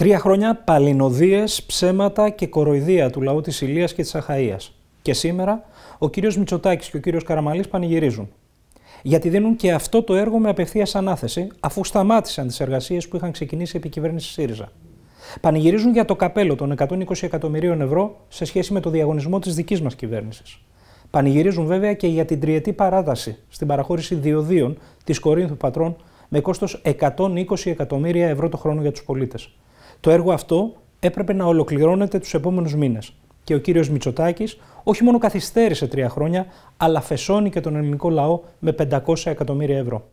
Τρία χρόνια παλινοδίες, ψέματα και κοροϊδία του λαού της Ηλίας και της Αχαΐας. Και σήμερα ο κύριος Μητσοτάκης και ο κύριος Καραμαλής πανηγυρίζουν. Γιατί δίνουν και αυτό το έργο με απευθείας ανάθεση, αφού σταμάτησαν τις εργασίες που είχαν ξεκινήσει επί κυβέρνησης ΣΥΡΙΖΑ. Πανηγυρίζουν για το καπέλο των 120 εκατομμυρίων ευρώ σε σχέση με το διαγωνισμό της δικής μας κυβέρνησης. Πανηγυρίζουν βέβαια και για την τριετή παράταση στην παραχώρηση διοδίων της Κορίνθου Πατρών με κόστος 120 εκατομμύρια ευρώ το χρόνο για τους πολίτες. Το έργο αυτό έπρεπε να ολοκληρώνεται τους επόμενους μήνες. Και ο κύριος Μητσοτάκης όχι μόνο καθυστέρησε τρία χρόνια, αλλά φεσώνει και τον ελληνικό λαό με 500 εκατομμύρια ευρώ.